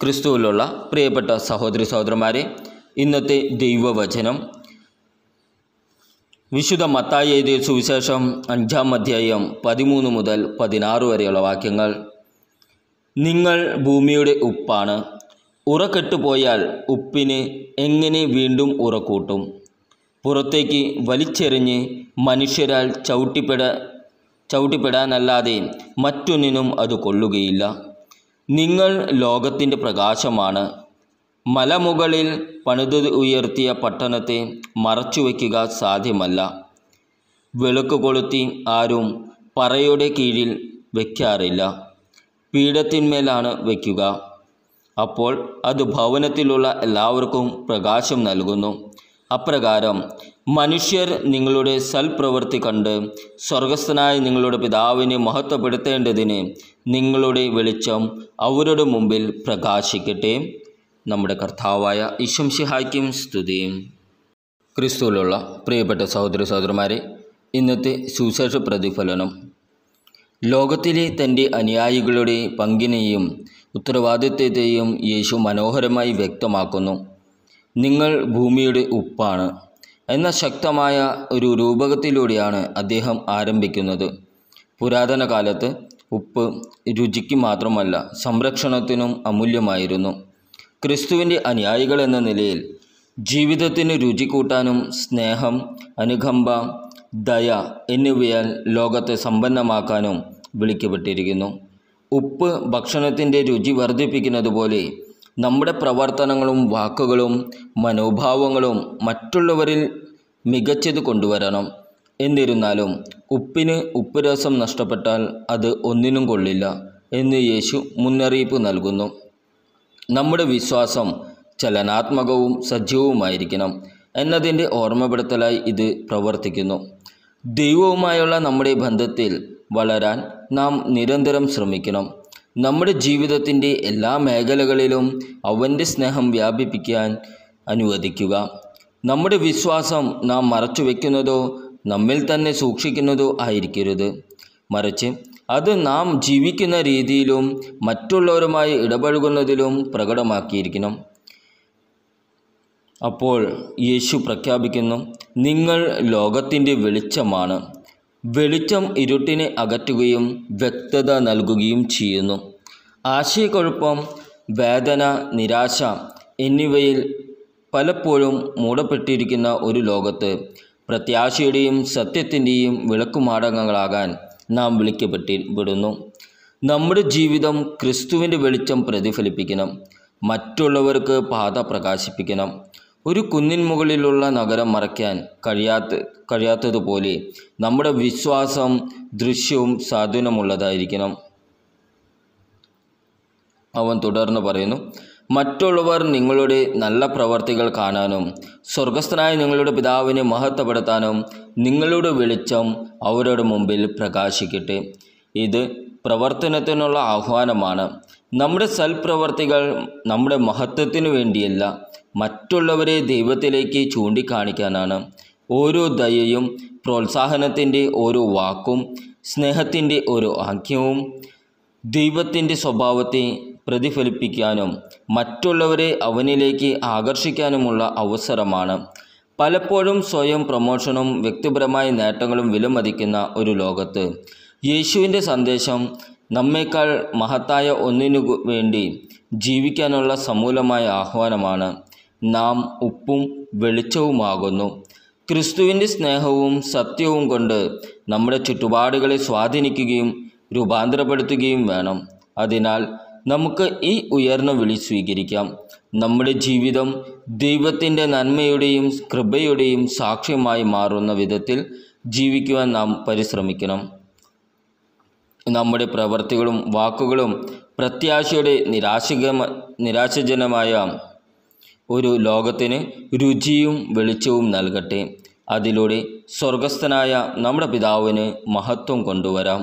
ക്രിസ്തുവിലുള്ള പ്രിയപ്പെട്ട സഹോദരി സഹോദരന്മാരെ ഇന്നത്തെ ദൈവവചനം വിശുദ്ധ മത്തായി എഴുതിയ സുവിശേഷം അഞ്ചാം അധ്യായം പതിമൂന്ന് മുതൽ പതിനാറ് വരെയുള്ള വാക്യങ്ങൾ നിങ്ങൾ ഭൂമിയുടെ ഉപ്പാണ് ഉറക്കെട്ടുപോയാൽ ഉപ്പിന് എങ്ങനെ വീണ്ടും ഉറക്കൂട്ടും പുറത്തേക്ക് വലിച്ചെറിഞ്ഞ് മനുഷ്യരാൽ ചവിട്ടിപ്പെട ചവിട്ടിപ്പെടാനല്ലാതെ മറ്റൊന്നിനും അത് കൊള്ളുകയില്ല നിങ്ങൾ ലോകത്തിൻ്റെ പ്രകാശമാണ് മലമുകളിൽ പണിത് ഉയർത്തിയ പട്ടണത്തെ മറച്ചു വയ്ക്കുക സാധ്യമല്ല വിളക്ക് കൊളുത്തി ആരും പറയുടെ കീഴിൽ വയ്ക്കാറില്ല പീഠത്തിന്മേലാണ് വയ്ക്കുക അപ്പോൾ അത് ഭവനത്തിലുള്ള എല്ലാവർക്കും പ്രകാശം നൽകുന്നു അപ്രകാരം മനുഷ്യർ നിങ്ങളുടെ സൽപ്രവൃത്തി കണ്ട് സ്വർഗസ്ഥനായ നിങ്ങളുടെ പിതാവിനെ മഹത്വപ്പെടുത്തേണ്ടതിന് നിങ്ങളുടെ വെളിച്ചം അവരുടെ മുമ്പിൽ പ്രകാശിക്കട്ടെ നമ്മുടെ കർത്താവായ ഇഷംഷിഹായ്ക്കും സ്തുതിയും ക്രിസ്തുവിലുള്ള പ്രിയപ്പെട്ട സഹോദര സഹോദരന്മാരെ ഇന്നത്തെ സുശേഷ പ്രതിഫലനം ലോകത്തിലെ തൻ്റെ അനുയായികളുടെ പങ്കിനെയും ഉത്തരവാദിത്വത്തെയും യേശു മനോഹരമായി വ്യക്തമാക്കുന്നു നിങ്ങൾ ഭൂമിയുടെ ഉപ്പാണ് എന്ന ശക്തമായ ഒരു രൂപകത്തിലൂടെയാണ് അദ്ദേഹം ആരംഭിക്കുന്നത് പുരാതന കാലത്ത് ഉപ്പ് രുചിക്ക് മാത്രമല്ല സംരക്ഷണത്തിനും അമൂല്യമായിരുന്നു ക്രിസ്തുവിൻ്റെ അനുയായികൾ എന്ന നിലയിൽ ജീവിതത്തിന് രുചി കൂട്ടാനും സ്നേഹം അനുകമ്പ ദയ എന്നിവയാൽ ലോകത്തെ സമ്പന്നമാക്കാനും വിളിക്കപ്പെട്ടിരിക്കുന്നു ഉപ്പ് ഭക്ഷണത്തിൻ്റെ രുചി വർദ്ധിപ്പിക്കുന്നത് പോലെ നമ്മുടെ പ്രവർത്തനങ്ങളും വാക്കുകളും മനോഭാവങ്ങളും മറ്റുള്ളവരിൽ മികച്ചത് കൊണ്ടുവരണം എന്നിരുന്നാലും ഉപ്പിന് ഉപ്പ് രസം നഷ്ടപ്പെട്ടാൽ അത് ഒന്നിനും കൊള്ളില്ല എന്ന് യേശു മുന്നറിയിപ്പ് നൽകുന്നു നമ്മുടെ വിശ്വാസം ചലനാത്മകവും സജീവവുമായിരിക്കണം എന്നതിൻ്റെ ഓർമ്മപ്പെടുത്തലായി ഇത് പ്രവർത്തിക്കുന്നു ദൈവവുമായുള്ള നമ്മുടെ ബന്ധത്തിൽ വളരാൻ നാം നിരന്തരം ശ്രമിക്കണം നമ്മുടെ ജീവിതത്തിൻ്റെ എല്ലാ മേഖലകളിലും അവൻ്റെ സ്നേഹം വ്യാപിപ്പിക്കാൻ അനുവദിക്കുക നമ്മുടെ വിശ്വാസം നാം മറച്ചു വയ്ക്കുന്നതോ നമ്മിൽ തന്നെ സൂക്ഷിക്കുന്നതോ ആയിരിക്കരുത് മറിച്ച് അത് നാം ജീവിക്കുന്ന രീതിയിലും മറ്റുള്ളവരുമായി ഇടപഴകുന്നതിലും പ്രകടമാക്കിയിരിക്കണം അപ്പോൾ യേശു പ്രഖ്യാപിക്കുന്നു നിങ്ങൾ ലോകത്തിൻ്റെ വെളിച്ചമാണ് വെളിച്ചം ഇരുട്ടിനെ അകറ്റുകയും വ്യക്തത നൽകുകയും ചെയ്യുന്നു ആശയക്കുഴപ്പം വേദന നിരാശ എന്നിവയിൽ പലപ്പോഴും മൂടപ്പെട്ടിരിക്കുന്ന ഒരു ലോകത്ത് പ്രത്യാശയുടെയും സത്യത്തിൻ്റെയും വിളക്കുമാടകങ്ങളാകാൻ നാം വിളിക്കപ്പെട്ടിപ്പെടുന്നു നമ്മുടെ ജീവിതം ക്രിസ്തുവിൻ്റെ വെളിച്ചം പ്രതിഫലിപ്പിക്കണം മറ്റുള്ളവർക്ക് പാത പ്രകാശിപ്പിക്കണം ഒരു കുന്നിൻ മുകളിലുള്ള നഗരം മറയ്ക്കാൻ കഴിയാത്ത കഴിയാത്തതുപോലെ നമ്മുടെ വിശ്വാസം ദൃശ്യവും സാധുനമുള്ളതായിരിക്കണം അവൻ തുടർന്ന് പറയുന്നു മറ്റുള്ളവർ നിങ്ങളുടെ നല്ല പ്രവർത്തികൾ കാണാനും സ്വർഗസ്ഥനായ നിങ്ങളുടെ പിതാവിനെ മഹത്വപ്പെടുത്താനും നിങ്ങളുടെ വെളിച്ചം അവരുടെ മുമ്പിൽ പ്രകാശിക്കട്ടെ ഇത് പ്രവർത്തനത്തിനുള്ള ആഹ്വാനമാണ് നമ്മുടെ സൽപ്രവർത്തികൾ നമ്മുടെ മഹത്വത്തിനു വേണ്ടിയല്ല മറ്റുള്ളവരെ ദൈവത്തിലേക്ക് ചൂണ്ടിക്കാണിക്കാനാണ് ഓരോ ദയയും പ്രോത്സാഹനത്തിൻ്റെ ഓരോ വാക്കും സ്നേഹത്തിൻ്റെ ഓരോ ആഖ്യവും ദൈവത്തിൻ്റെ സ്വഭാവത്തെ പ്രതിഫലിപ്പിക്കാനും മറ്റുള്ളവരെ അവനിലേക്ക് ആകർഷിക്കാനുമുള്ള അവസരമാണ് പലപ്പോഴും സ്വയം പ്രമോഷനും വ്യക്തിപരമായ നേട്ടങ്ങളും വിലമതിക്കുന്ന ഒരു ലോകത്ത് യേശുവിൻ്റെ സന്ദേശം നമ്മേക്കാൾ മഹത്തായ ഒന്നിനു വേണ്ടി ജീവിക്കാനുള്ള സമൂലമായ ആഹ്വാനമാണ് നാം ഉപ്പും വെളിച്ചവുമാകുന്നു ക്രിസ്തുവിൻ്റെ സ്നേഹവും സത്യവും കൊണ്ട് നമ്മുടെ ചുറ്റുപാടുകളെ സ്വാധീനിക്കുകയും രൂപാന്തരപ്പെടുത്തുകയും വേണം അതിനാൽ നമുക്ക് ഈ ഉയർന്ന വിളി സ്വീകരിക്കാം നമ്മുടെ ജീവിതം ദൈവത്തിൻ്റെ നന്മയുടെയും കൃപയുടെയും സാക്ഷ്യമായി മാറുന്ന വിധത്തിൽ ജീവിക്കുവാൻ നാം പരിശ്രമിക്കണം നമ്മുടെ പ്രവൃത്തികളും വാക്കുകളും പ്രത്യാശയുടെ നിരാശക നിരാശജനമായ ഒരു ലോകത്തിന് രുചിയും വെളിച്ചവും നൽകട്ടെ അതിലൂടെ സ്വർഗസ്ഥനായ നമ്മുടെ പിതാവിന് മഹത്വം കൊണ്ടുവരാം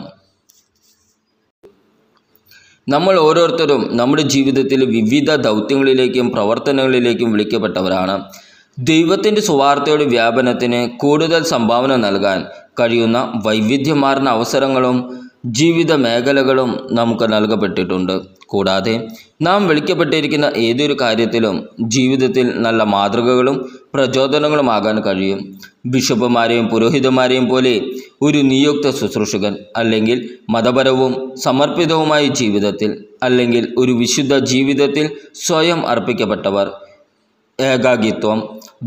നമ്മൾ ഓരോരുത്തരും നമ്മുടെ ജീവിതത്തിൽ വിവിധ ദൗത്യങ്ങളിലേക്കും പ്രവർത്തനങ്ങളിലേക്കും വിളിക്കപ്പെട്ടവരാണ് ദൈവത്തിൻ്റെ സുവാർത്തയുടെ വ്യാപനത്തിന് കൂടുതൽ സംഭാവന നൽകാൻ കഴിയുന്ന വൈവിധ്യമാർന്ന അവസരങ്ങളും ജീവിത മേഖലകളും നമുക്ക് നൽകപ്പെട്ടിട്ടുണ്ട് കൂടാതെ നാം വിളിക്കപ്പെട്ടിരിക്കുന്ന ഏതൊരു കാര്യത്തിലും ജീവിതത്തിൽ നല്ല മാതൃകകളും പ്രചോദനങ്ങളുമാകാൻ കഴിയും ബിഷപ്പുമാരെയും പുരോഹിതന്മാരെയും പോലെ ഒരു നിയുക്ത ശുശ്രൂഷകൻ അല്ലെങ്കിൽ മതപരവും സമർപ്പിതവുമായ ജീവിതത്തിൽ അല്ലെങ്കിൽ ഒരു വിശുദ്ധ ജീവിതത്തിൽ സ്വയം അർപ്പിക്കപ്പെട്ടവർ ഏകാഗിത്വം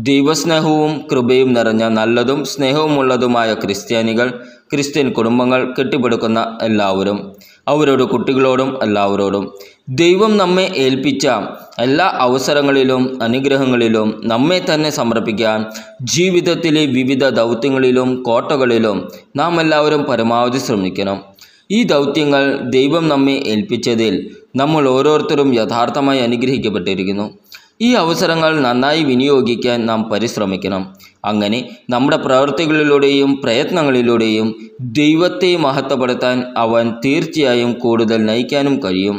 ദൈവസ്നേഹവും കൃപയും നിറഞ്ഞ നല്ലതും സ്നേഹവുമുള്ളതുമായ ക്രിസ്ത്യാനികൾ ക്രിസ്ത്യൻ കുടുംബങ്ങൾ കെട്ടിപ്പടുക്കുന്ന എല്ലാവരും അവരോട് കുട്ടികളോടും എല്ലാവരോടും ദൈവം നമ്മെ ഏൽപ്പിച്ച എല്ലാ അവസരങ്ങളിലും അനുഗ്രഹങ്ങളിലും നമ്മെ തന്നെ സമർപ്പിക്കാൻ ജീവിതത്തിലെ വിവിധ ദൗത്യങ്ങളിലും കോട്ടകളിലും നാം എല്ലാവരും പരമാവധി ശ്രമിക്കണം ഈ ദൗത്യങ്ങൾ ദൈവം നമ്മെ ഏൽപ്പിച്ചതിൽ നമ്മൾ ഓരോരുത്തരും യഥാർത്ഥമായി അനുഗ്രഹിക്കപ്പെട്ടിരിക്കുന്നു ഈ അവസരങ്ങൾ നന്നായി വിനിയോഗിക്കാൻ നാം പരിശ്രമിക്കണം അങ്ങനെ നമ്മുടെ പ്രവൃത്തികളിലൂടെയും പ്രയത്നങ്ങളിലൂടെയും ദൈവത്തെ മഹത്വപ്പെടുത്താൻ അവൻ തീർച്ചയായും കൂടുതൽ നയിക്കാനും കഴിയും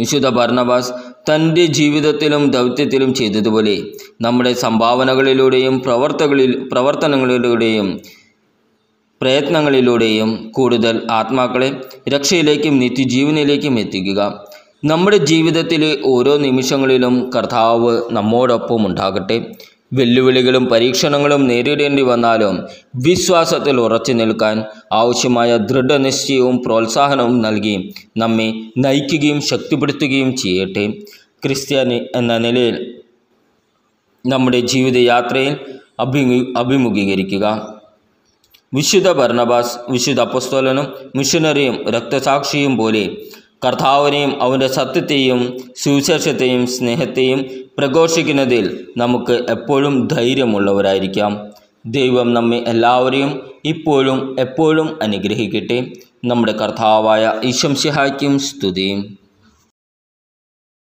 വിശുദ്ധ ഭർണവാസ് തൻ്റെ ജീവിതത്തിലും ദൗത്യത്തിലും ചെയ്തതുപോലെ നമ്മുടെ സംഭാവനകളിലൂടെയും പ്രവർത്തകളിൽ പ്രവർത്തനങ്ങളിലൂടെയും പ്രയത്നങ്ങളിലൂടെയും കൂടുതൽ ആത്മാക്കളെ രക്ഷയിലേക്കും നിത്യജീവനിലേക്കും എത്തിക്കുക നമ്മുടെ ജീവിതത്തിലെ ഓരോ നിമിഷങ്ങളിലും കർത്താവ് നമ്മോടൊപ്പം ഉണ്ടാകട്ടെ വെല്ലുവിളികളും പരീക്ഷണങ്ങളും നേരിടേണ്ടി വന്നാലും വിശ്വാസത്തിൽ ഉറച്ചു നിൽക്കാൻ ആവശ്യമായ ദൃഢനിശ്ചയവും പ്രോത്സാഹനവും നൽകി നമ്മെ നയിക്കുകയും ശക്തിപ്പെടുത്തുകയും ചെയ്യട്ടെ ക്രിസ്ത്യാനി എന്ന നിലയിൽ നമ്മുടെ ജീവിതയാത്രയിൽ അഭിമു അഭിമുഖീകരിക്കുക വിശുദ്ധ ഭർണബാസ് വിശുദ്ധ അപ്പസ്തോലനും മിഷനറിയും രക്തസാക്ഷിയും പോലെ കർത്താവിനെയും അവൻ്റെ സത്യത്തെയും സുവിശേഷത്തെയും സ്നേഹത്തെയും പ്രഘോഷിക്കുന്നതിൽ നമുക്ക് എപ്പോഴും ധൈര്യമുള്ളവരായിരിക്കാം ദൈവം നമ്മെ എല്ലാവരെയും ഇപ്പോഴും എപ്പോഴും അനുഗ്രഹിക്കട്ടെ നമ്മുടെ കർത്താവായ ഈശംസിഹായ്ക്കും സ്തുതിയും